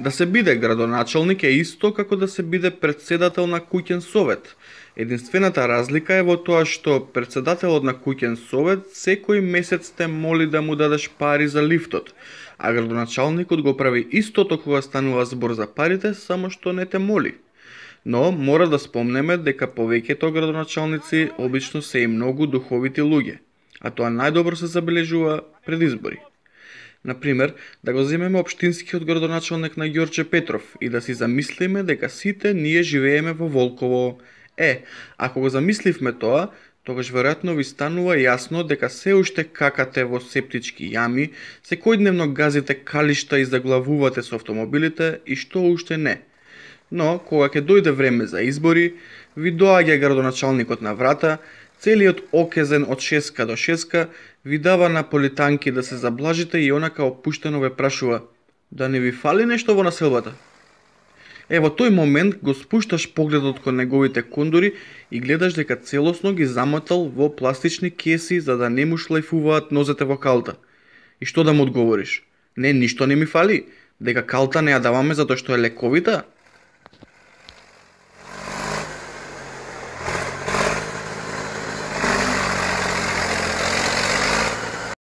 Да се биде градоначалник е исто како да се биде председател на куќен совет. Единствената разлика е во тоа што председателот на куќен совет секој месец те моли да му дадеш пари за лифтот, а градоначалникот го прави истото кога станува збор за парите, само што не те моли. Но мора да спомнеме дека повеќето градоначалници обично се и многу духовити луѓе, а тоа најдобро се забележува пред избори. Например, да го земеме обштинскиот градоначалник на Ѓорче Петров и да си замислиме дека сите ние живееме во Волково. Е, ако го замисливме тоа, тогаш веројатно ви станува јасно дека се уште какате во септички јами, секојдневно газите калишта и заглавувате со автомобилите и што уште не. Но, кога ќе дојде време за избори, ви доаѓа градоначалникот на врата, Целиот окезен од шеска до шеска ви дава на политанки да се заблажите и онака опуштено ве прашува да не ви фали нешто во населбата. Е, во тој момент го спушташ погледот кон неговите кондури и гледаш дека целосно ги замотал во пластични кеси за да не му шлайфуваат нозете во калта. И што да му одговориш? Не, ништо не ми фали, дека калта не ја даваме затоа што е лековита,